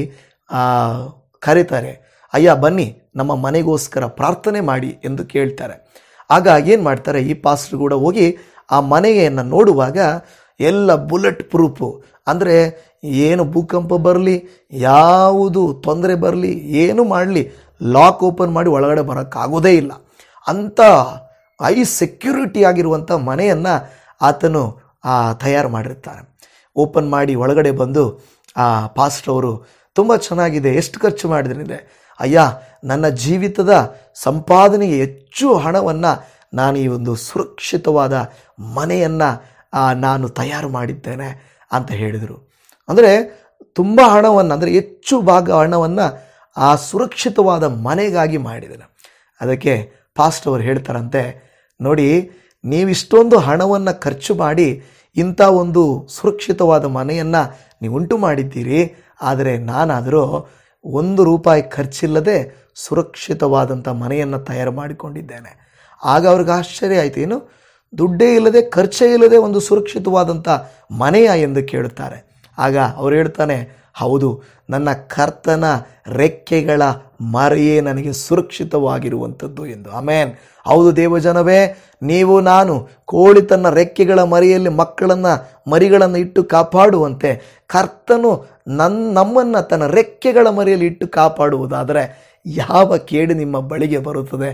ಕರೀತಾರೆ ಅಯ್ಯ ಬನ್ನಿ ನಮ್ಮ ಮನೆಗೋಸ್ಕರ ಪ್ರಾರ್ಥನೆ ಮಾಡಿ ಎಂದು ಕೇಳ್ತಾರೆ ಆಗ ಏನು ಮಾಡ್ತಾರೆ ಈ ಪಾಸ್ಟ್ರು ಕೂಡ ಹೋಗಿ ಆ ಮನೆಯನ್ನು ನೋಡುವಾಗ ಎಲ್ಲ ಬುಲೆಟ್ ಪ್ರೂಫು ಅಂದರೆ ಏನು ಭೂಕಂಪ ಬರಲಿ ಯಾವುದು ತೊಂದರೆ ಬರಲಿ ಏನು ಮಾಡಲಿ ಲಾಕ್ ಓಪನ್ ಮಾಡಿ ಒಳಗಡೆ ಬರೋಕ್ಕಾಗೋದೇ ಇಲ್ಲ ಅಂಥ ಐ ಸೆಕ್ಯೂರಿಟಿ ಆಗಿರುವಂಥ ಮನೆಯನ್ನು ಆತನು ತಯಾರು ಮಾಡಿರ್ತಾನೆ ಓಪನ್ ಮಾಡಿ ಒಳಗಡೆ ಬಂದು ಆ ಅವರು ತುಂಬ ಚೆನ್ನಾಗಿದೆ ಎಷ್ಟು ಖರ್ಚು ಮಾಡಿದ್ರಿಂದ ಅಯ್ಯ ನನ್ನ ಜೀವಿತದ ಸಂಪಾದನೆಗೆ ಹೆಚ್ಚು ಹಣವನ್ನು ನಾನು ಈ ಒಂದು ಸುರಕ್ಷಿತವಾದ ಮನೆಯನ್ನು ನಾನು ತಯಾರು ಮಾಡಿದ್ದೇನೆ ಅಂತ ಹೇಳಿದರು ಅಂದರೆ ತುಂಬ ಹಣವನ್ನು ಅಂದರೆ ಹೆಚ್ಚು ಭಾಗ ಹಣವನ್ನು ಆ ಸುರಕ್ಷಿತವಾದ ಮನೆಗಾಗಿ ಮಾಡಿದನು ಅದಕ್ಕೆ ಪಾಸ್ಟ್ ಅವರು ಹೇಳ್ತಾರಂತೆ ನೋಡಿ ನೀವಿಷ್ಟೊಂದು ಹಣವನ್ನು ಖರ್ಚು ಮಾಡಿ ಇಂಥ ಒಂದು ಸುರಕ್ಷಿತವಾದ ಮನೆಯನ್ನು ನೀವು ಉಂಟು ಮಾಡಿದ್ದೀರಿ ಆದರೆ ನಾನಾದರೂ ಒಂದು ರೂಪಾಯಿ ಖರ್ಚಿಲ್ಲದೆ ಸುರಕ್ಷಿತವಾದಂಥ ಮನೆಯನ್ನು ತಯಾರು ಮಾಡಿಕೊಂಡಿದ್ದೇನೆ ಆಗ ಅವ್ರಿಗೆ ಆಶ್ಚರ್ಯ ಆಯಿತು ಏನು ದುಡ್ಡೇ ಇಲ್ಲದೆ ಖರ್ಚೇ ಇಲ್ಲದೆ ಒಂದು ಸುರಕ್ಷಿತವಾದಂಥ ಮನೆಯ ಎಂದು ಕೇಳುತ್ತಾರೆ ಆಗ ಅವ್ರು ಹೇಳ್ತಾನೆ ಹೌದು ನನ್ನ ಕರ್ತನ ರೆಕ್ಕೆಗಳ ಮರೆಯೇ ನನಗೆ ಸುರಕ್ಷಿತವಾಗಿರುವಂಥದ್ದು ಎಂದು ಆಮೇನ್ ಹೌದು ದೇವಜನವೇ ನೀವು ನಾನು ಕೋಳಿ ತನ್ನ ರೆಕ್ಕೆಗಳ ಮರೆಯಲ್ಲಿ ಮಕ್ಕಳನ್ನು ಮರಿಗಳನ್ನು ಇಟ್ಟು ಕಾಪಾಡುವಂತೆ ಕರ್ತನು ನನ್ನ ನಮ್ಮನ್ನು ತನ್ನ ರೆಕ್ಕೆಗಳ ಮರೆಯಲ್ಲಿ ಇಟ್ಟು ಕಾಪಾಡುವುದಾದರೆ ಯಾವ ಕೇಡು ನಿಮ್ಮ ಬಳಿಗೆ ಬರುತ್ತದೆ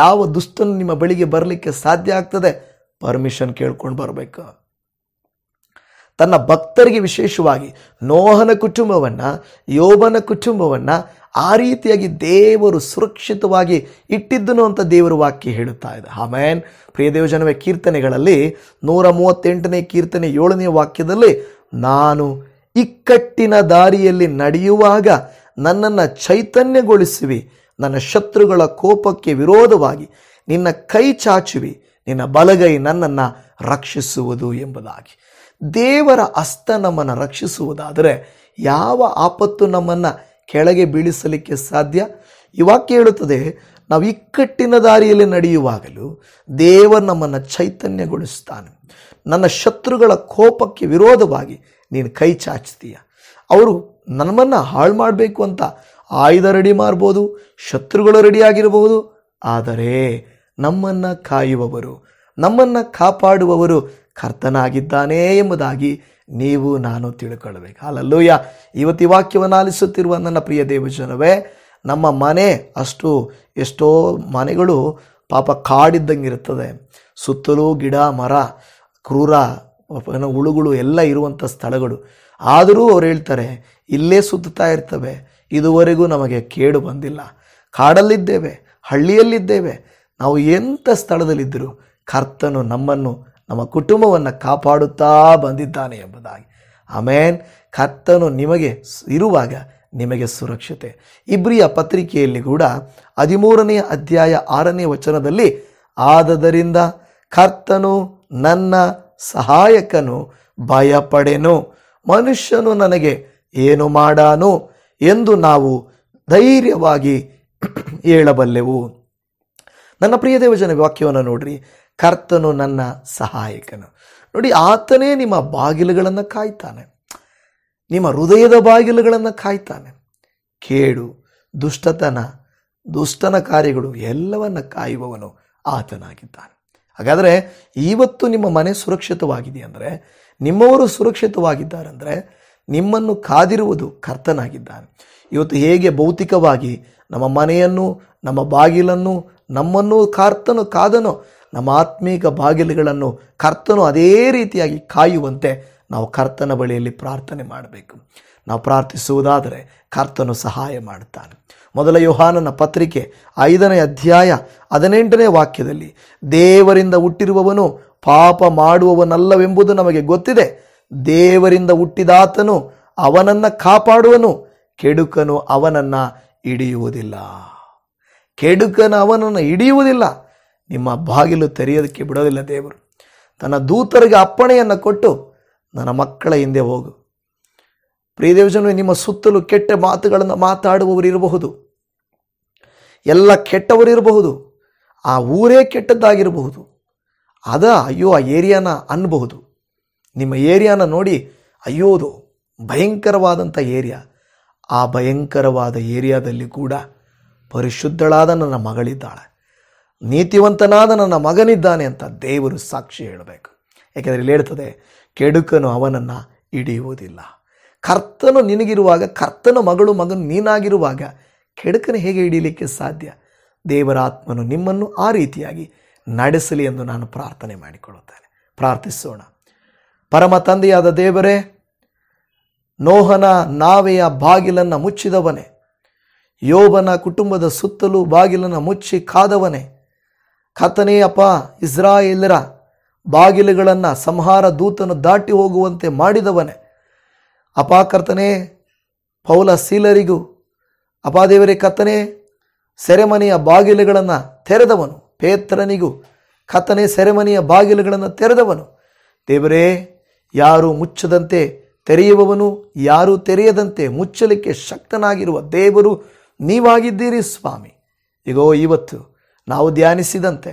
ಯಾವ ದುಷ್ಟನು ನಿಮ್ಮ ಬಳಿಗೆ ಬರಲಿಕ್ಕೆ ಸಾಧ್ಯ ಆಗ್ತದೆ ಪರ್ಮಿಷನ್ ಕೇಳ್ಕೊಂಡು ಬರಬೇಕು ತನ್ನ ಭಕ್ತರಿಗೆ ವಿಶೇಷವಾಗಿ ನೋಹನ ಕುಟುಂಬವನ್ನು ಯೋಬನ ಕುಟುಂಬವನ್ನು ಆ ರೀತಿಯಾಗಿ ದೇವರು ಸುರಕ್ಷಿತವಾಗಿ ಇಟ್ಟಿದ್ದನು ಅಂತ ದೇವರು ವಾಕ್ಯ ಹೇಳುತ್ತಾ ಇದೆ ಆಮೇನ್ ಪ್ರಿಯ ದೇವಜನವೇ ಕೀರ್ತನೆಗಳಲ್ಲಿ ನೂರ ಮೂವತ್ತೆಂಟನೇ ಕೀರ್ತನೆ ಏಳನೇ ವಾಕ್ಯದಲ್ಲಿ ನಾನು ಇಕ್ಕಟ್ಟಿನ ದಾರಿಯಲ್ಲಿ ನಡೆಯುವಾಗ ನನ್ನನ್ನು ಚೈತನ್ಯಗೊಳಿಸುವಿ ನನ್ನ ಶತ್ರುಗಳ ಕೋಪಕ್ಕೆ ವಿರೋಧವಾಗಿ ನಿನ್ನ ಕೈ ಚಾಚುವಿ ನಿನ್ನ ಬಲಗೈ ನನ್ನನ್ನು ರಕ್ಷಿಸುವುದು ಎಂಬುದಾಗಿ ದೇವರ ಅಸ್ತ ನಮ್ಮನ್ನು ರಕ್ಷಿಸುವುದಾದರೆ ಯಾವ ಆಪತ್ತು ನಮ್ಮನ್ನು ಕೆಳಗೆ ಬೀಳಿಸಲಿಕ್ಕೆ ಸಾಧ್ಯ ಇವಾಗ ಕೇಳುತ್ತದೆ ನಾವು ಇಕ್ಕಟ್ಟಿನ ದಾರಿಯಲ್ಲಿ ನಡೆಯುವಾಗಲೂ ದೇವರು ನಮ್ಮನ್ನು ಚೈತನ್ಯಗೊಳಿಸ್ತಾನೆ ನನ್ನ ಶತ್ರುಗಳ ಕೋಪಕ್ಕೆ ವಿರೋಧವಾಗಿ ನೀನು ಕೈ ಚಾಚ್ತೀಯ ಅವರು ನಮ್ಮನ್ನು ಹಾಳು ಮಾಡಬೇಕು ಅಂತ ಆಯುಧ ರೆಡಿ ಮಾಡ್ಬೋದು ಶತ್ರುಗಳು ರೆಡಿಯಾಗಿರಬಹುದು ಆದರೆ ನಮ್ಮನ್ನು ಕಾಯುವವರು ನಮ್ಮನ್ನು ಕಾಪಾಡುವವರು ಕರ್ತನಾಗಿದ್ದಾನೆ ಎಂಬುದಾಗಿ ನೀವು ನಾನು ತಿಳ್ಕೊಳ್ಬೇಕು ಅಲ್ಲಲ್ಲೂಯ್ಯ ಇವತ್ತು ವಾಕ್ಯವನ್ನು ಆಲಿಸುತ್ತಿರುವ ನನ್ನ ಪ್ರಿಯ ದೇವಜನವೇ ನಮ್ಮ ಮನೆ ಅಷ್ಟು ಎಷ್ಟೋ ಮನೆಗಳು ಪಾಪ ಕಾಡಿದ್ದಂಗೆ ಇರ್ತದೆ ಸುತ್ತಲೂ ಗಿಡ ಮರ ಕ್ರೂರ ಹುಳುಗಳು ಎಲ್ಲ ಇರುವಂಥ ಸ್ಥಳಗಳು ಆದರೂ ಅವ್ರು ಹೇಳ್ತಾರೆ ಇಲ್ಲೇ ಸುತ್ತಾ ಇರ್ತವೆ ಇದುವರೆಗೂ ನಮಗೆ ಕೇಡು ಬಂದಿಲ್ಲ ಕಾಡಲ್ಲಿದ್ದೇವೆ ಹಳ್ಳಿಯಲ್ಲಿದ್ದೇವೆ ನಾವು ಎಂಥ ಸ್ಥಳದಲ್ಲಿದ್ದರೂ ಕರ್ತನು ನಮ್ಮನ್ನು ನಮ್ಮ ಕುಟುಂಬವನ್ನು ಕಾಪಾಡುತ್ತಾ ಬಂದಿದ್ದಾನೆ ಎಂಬುದಾಗಿ ಆಮೇನ್ ಕರ್ತನು ನಿಮಗೆ ಇರುವಾಗ ನಿಮಗೆ ಸುರಕ್ಷತೆ ಇಬ್ರಿಯ ಪತ್ರಿಕೆಯಲ್ಲಿ ಕೂಡ ಹದಿಮೂರನೆಯ ಅಧ್ಯಾಯ ಆರನೇ ವಚನದಲ್ಲಿ ಆದದರಿಂದ ಕರ್ತನು ನನ್ನ ಸಹಾಯಕನು ಭಯಪಡೆನು ಮನುಷ್ಯನು ನನಗೆ ಏನು ಮಾಡಾನು ಎಂದು ನಾವು ಧೈರ್ಯವಾಗಿ ಹೇಳಬಲ್ಲೆವು ನನ್ನ ಪ್ರಿಯ ದೇವಜನ ವಾಕ್ಯವನ್ನು ನೋಡ್ರಿ ಕರ್ತನು ನನ್ನ ಸಹಾಯಕನು ನೋಡಿ ಆತನೇ ನಿಮ್ಮ ಬಾಗಿಲುಗಳನ್ನು ಕಾಯ್ತಾನೆ ನಿಮ್ಮ ಹೃದಯದ ಬಾಗಿಲುಗಳನ್ನು ಕಾಯ್ತಾನೆ ಕೇಡು ದುಷ್ಟತನ ದುಷ್ಟನ ಕಾರ್ಯಗಳು ಎಲ್ಲವನ್ನು ಕಾಯುವವನು ಆತನಾಗಿದ್ದಾನೆ ಹಾಗಾದರೆ ಇವತ್ತು ನಿಮ್ಮ ಮನೆ ಸುರಕ್ಷಿತವಾಗಿದೆ ಅಂದರೆ ನಿಮ್ಮವರು ಸುರಕ್ಷಿತವಾಗಿದ್ದಾರೆಂದರೆ ನಿಮ್ಮನ್ನು ಕಾದಿರುವುದು ಕರ್ತನಾಗಿದ್ದಾನೆ ಇವತ್ತು ಹೇಗೆ ಭೌತಿಕವಾಗಿ ನಮ್ಮ ಮನೆಯನ್ನು ನಮ್ಮ ಬಾಗಿಲನ್ನು ನಮ್ಮನ್ನು ಕರ್ತನು ಕಾದನು ನಮ್ಮ ಆತ್ಮೀಕ ಬಾಗಿಲುಗಳನ್ನು ಕರ್ತನು ಅದೇ ರೀತಿಯಾಗಿ ಕಾಯುವಂತೆ ನಾವು ಕರ್ತನ ಬಳಿಯಲ್ಲಿ ಪ್ರಾರ್ಥನೆ ಮಾಡಬೇಕು ನಾವು ಪ್ರಾರ್ಥಿಸುವುದಾದರೆ ಕರ್ತನು ಸಹಾಯ ಮಾಡುತ್ತಾನೆ ಮೊದಲ ಯೋಹಾನನ ಪತ್ರಿಕೆ ಐದನೇ ಅಧ್ಯಾಯ ಹದಿನೆಂಟನೇ ವಾಕ್ಯದಲ್ಲಿ ದೇವರಿಂದ ಹುಟ್ಟಿರುವವನು ಪಾಪ ಮಾಡುವವನಲ್ಲವೆಂಬುದು ನಮಗೆ ಗೊತ್ತಿದೆ ದೇವರಿಂದ ಹುಟ್ಟಿದಾತನು ಅವನನ್ನು ಕಾಪಾಡುವನು ಕೆಡುಕನು ಅವನನ್ನು ಹಿಡಿಯುವುದಿಲ್ಲ ಕೆಡುಕನ ಅವನನ್ನು ಹಿಡಿಯುವುದಿಲ್ಲ ನಿಮ್ಮ ಬಾಗಿಲು ತೆರೆಯೋದಕ್ಕೆ ಬಿಡೋದಿಲ್ಲ ದೇವರು ತನ್ನ ದೂತರಿಗೆ ಅಪ್ಪಣೆಯನ್ನು ಕೊಟ್ಟು ನನ್ನ ಮಕ್ಕಳ ಹಿಂದೆ ಹೋಗು ಪ್ರಿಯದೇವಜನ ನಿಮ್ಮ ಸುತ್ತಲೂ ಕೆಟ್ಟ ಮಾತುಗಳನ್ನು ಮಾತಾಡುವವರಿರಬಹುದು ಇರಬಹುದು ಎಲ್ಲ ಕೆಟ್ಟವರಿರಬಹುದು ಆ ಊರೇ ಕೆಟ್ಟದ್ದಾಗಿರಬಹುದು ಅದ ಅಯ್ಯೋ ಆ ಏರಿಯಾನ ಅನ್ನಬಹುದು ನಿಮ್ಮ ಏರಿಯಾನ ನೋಡಿ ಅಯ್ಯೋದು ಭಯಂಕರವಾದಂಥ ಏರಿಯಾ ಆ ಭಯಂಕರವಾದ ಏರಿಯಾದಲ್ಲಿ ಕೂಡ ಪರಿಶುದ್ಧಳಾದ ನನ್ನ ಮಗಳಿದ್ದಾಳೆ ನೀತಿವಂತನಾದ ನನ್ನ ಮಗನಿದ್ದಾನೆ ಅಂತ ದೇವರು ಸಾಕ್ಷಿ ಹೇಳಬೇಕು ಯಾಕೆಂದರೆ ಇಲ್ಲಿ ಹೇಳ್ತದೆ ಕೆಡುಕನು ಅವನನ್ನು ಹಿಡಿಯುವುದಿಲ್ಲ ಕರ್ತನು ನಿನಗಿರುವಾಗ ಕರ್ತನ ಮಗಳು ಮಗನು ನೀನಾಗಿರುವಾಗ ಕೆಡುಕನು ಹೇಗೆ ಹಿಡಿಯಲಿಕ್ಕೆ ಸಾಧ್ಯ ದೇವರ ಆತ್ಮನು ನಿಮ್ಮನ್ನು ಆ ರೀತಿಯಾಗಿ ನಡೆಸಲಿ ಎಂದು ನಾನು ಪ್ರಾರ್ಥನೆ ಮಾಡಿಕೊಳ್ಳುತ್ತೇನೆ ಪ್ರಾರ್ಥಿಸೋಣ ಪರಮ ತಂದೆಯಾದ ದೇವರೇ ನೋಹನ ನಾವೆಯ ಬಾಗಿಲನ್ನು ಮುಚ್ಚಿದವನೇ ಯೋಬನ ಕುಟುಂಬದ ಸುತ್ತಲೂ ಬಾಗಿಲನ್ನು ಮುಚ್ಚಿ ಕಾದವನೇ ಕತನೇ ಅಪ ಇಸ್ರಾಯೇಲರ ಬಾಗಿಲುಗಳನ್ನು ಸಂಹಾರ ದೂತನು ದಾಟಿ ಹೋಗುವಂತೆ ಮಾಡಿದವನೇ ಅಪಾಕರ್ತನೇ ಪೌಲ ಸೀಲರಿಗೂ ಅಪಾದೇವರೇ ಕತನೇ ಸೆರೆಮನೆಯ ಬಾಗಿಲುಗಳನ್ನು ತೆರೆದವನು ಪೇತ್ರನಿಗೂ ಕತನೇ ಸೆರೆಮನೆಯ ಬಾಗಿಲುಗಳನ್ನು ತೆರೆದವನು ದೇವರೇ ಯಾರು ಮುಚ್ಚದಂತೆ ತೆರೆಯುವವನು ಯಾರೂ ತೆರೆಯದಂತೆ ಮುಚ್ಚಲಿಕ್ಕೆ ಶಕ್ತನಾಗಿರುವ ದೇವರು ನೀವಾಗಿದ್ದೀರಿ ಸ್ವಾಮಿ ಇಗೋ ಇವತ್ತು ನಾವು ಧ್ಯಾನಿಸಿದಂತೆ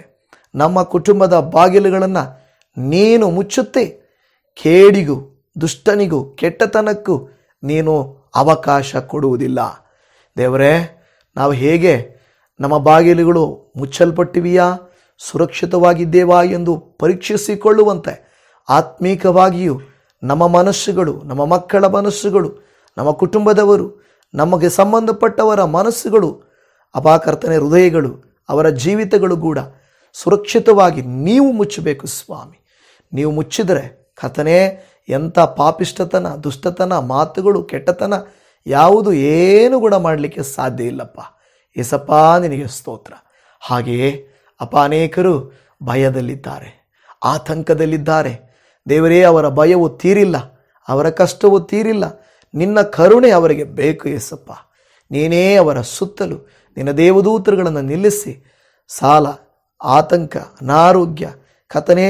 ನಮ್ಮ ಕುಟುಂಬದ ಬಾಗಿಲುಗಳನ್ನು ನೀನು ಮುಚ್ಚುತ್ತೆ ಕೇಡಿಗೂ ದುಷ್ಟನಿಗೂ ಕೆಟ್ಟತನಕ್ಕೂ ನೀನು ಅವಕಾಶ ಕೊಡುವುದಿಲ್ಲ ದೇವರೇ ನಾವು ಹೇಗೆ ನಮ್ಮ ಬಾಗಿಲುಗಳು ಮುಚ್ಚಲ್ಪಟ್ಟಿವೆಯಾ ಸುರಕ್ಷಿತವಾಗಿದ್ದೇವಾ ಎಂದು ಪರೀಕ್ಷಿಸಿಕೊಳ್ಳುವಂತೆ ಆತ್ಮೀಕವಾಗಿಯೂ ನಮ್ಮ ಮನಸ್ಸುಗಳು ನಮ್ಮ ಮಕ್ಕಳ ಮನಸ್ಸುಗಳು ನಮ್ಮ ಕುಟುಂಬದವರು ನಮಗೆ ಸಂಬಂಧಪಟ್ಟವರ ಮನಸ್ಸುಗಳು ಅಪಾಕರ್ತನೆ ಹೃದಯಗಳು ಅವರ ಜೀವಿತಗಳು ಕೂಡ ಸುರಕ್ಷಿತವಾಗಿ ನೀವು ಮುಚ್ಚಬೇಕು ಸ್ವಾಮಿ ನೀವು ಮುಚ್ಚಿದರೆ ಕಥನೆ ಎಂಥ ಪಾಪಿಷ್ಟತನ ದುಷ್ಟತನ ಮಾತುಗಳು ಕೆಟ್ಟತನ ಯಾವುದು ಏನು ಕೂಡ ಮಾಡಲಿಕ್ಕೆ ಸಾಧ್ಯ ಇಲ್ಲಪ್ಪ ಎಸಪ್ಪ ನಿನಗೆ ಸ್ತೋತ್ರ ಹಾಗೆಯೇ ಅಪ ಅನೇಕರು ಭಯದಲ್ಲಿದ್ದಾರೆ ಆತಂಕದಲ್ಲಿದ್ದಾರೆ ದೇವರೇ ಅವರ ಭಯವು ತೀರಿಲ್ಲ ಅವರ ಕಷ್ಟವು ತೀರಿಲ್ಲ ನಿನ್ನ ಕರುಣೆ ಅವರಿಗೆ ಬೇಕು ಎಸಪ್ಪ ನೀನೇ ಅವರ ಸುತ್ತಲೂ ನಿನ್ನ ದೇವದೂತರುಗಳನ್ನು ನಿಲ್ಲಿಸಿ ಸಾಲ ಆತಂಕ ಅನಾರೋಗ್ಯ ಕಥನೆ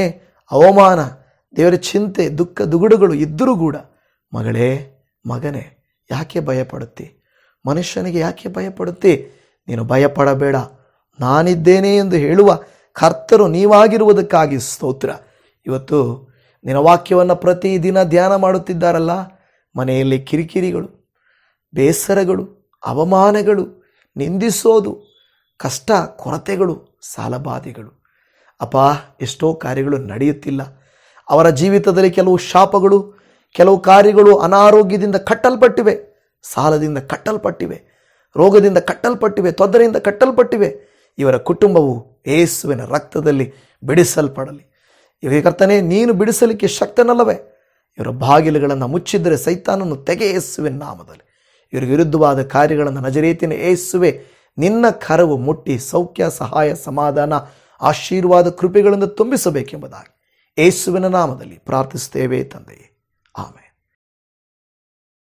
ಅವಮಾನ ದೇವರ ಚಿಂತೆ ದುಃಖ ದುಗುಡುಗಳು ಇದ್ದರೂ ಕೂಡ ಮಗಳೇ ಮಗನೇ ಯಾಕೆ ಭಯಪಡುತ್ತಿ ಮನುಷ್ಯನಿಗೆ ಯಾಕೆ ಭಯಪಡುತ್ತಿ ನೀನು ಭಯಪಡಬೇಡ ನಾನಿದ್ದೇನೆ ಎಂದು ಹೇಳುವ ಕರ್ತರು ನೀವಾಗಿರುವುದಕ್ಕಾಗಿ ಸ್ತೋತ್ರ ಇವತ್ತು ನಿನ್ನ ವಾಕ್ಯವನ್ನು ಪ್ರತಿದಿನ ಧ್ಯಾನ ಮಾಡುತ್ತಿದ್ದಾರಲ್ಲ ಮನೆಯಲ್ಲಿ ಕಿರಿಕಿರಿಗಳು ಬೇಸರಗಳು ಅವಮಾನಗಳು ನಿಂದಿಸೋದು ಕಷ್ಟ ಕೊರತೆಗಳು ಸಾಲಬಾಧೆಗಳು ಅಪ ಎಷ್ಟೋ ಕಾರ್ಯಗಳು ನಡೆಯುತ್ತಿಲ್ಲ ಅವರ ಜೀವಿತದಲ್ಲಿ ಕೆಲವು ಶಾಪಗಳು ಕೆಲವು ಕಾರ್ಯಗಳು ಅನಾರೋಗ್ಯದಿಂದ ಕಟ್ಟಲ್ಪಟ್ಟಿವೆ ಸಾಲದಿಂದ ಕಟ್ಟಲ್ಪಟ್ಟಿವೆ ರೋಗದಿಂದ ಕಟ್ಟಲ್ಪಟ್ಟಿವೆ ತೊಂದರೆಯಿಂದ ಕಟ್ಟಲ್ಪಟ್ಟಿವೆ ಇವರ ಕುಟುಂಬವು ಏಸುವಿನ ರಕ್ತದಲ್ಲಿ ಬಿಡಿಸಲ್ಪಡಲಿ ಇವರಿಗೆ ಕರ್ತನೆ ನೀನು ಬಿಡಿಸಲಿಕ್ಕೆ ಶಕ್ತನಲ್ಲವೇ ಇವರ ಬಾಗಿಲುಗಳನ್ನು ಮುಚ್ಚಿದರೆ ಸೈತಾನನ್ನು ತೆಗೆ ಯೇಸುವಿನ ನಾಮದಲ್ಲಿ ಇವರ ವಿರುದ್ಧವಾದ ಕಾರ್ಯಗಳನ್ನು ನಜರೇತಿನ ಏಸುವೆ ನಿನ್ನ ಕರವು ಮುಟ್ಟಿ ಸೌಖ್ಯ ಸಹಾಯ ಸಮಾಧಾನ ಆಶೀರ್ವಾದ ಕೃಪೆಗಳಿಂದ ತುಂಬಿಸಬೇಕೆಂಬುದಾಗಿ ಏಸುವಿನ ನಾಮದಲ್ಲಿ ಪ್ರಾರ್ಥಿಸುತ್ತೇವೆ ತಂದೆಯೇ ಆಮೇಲೆ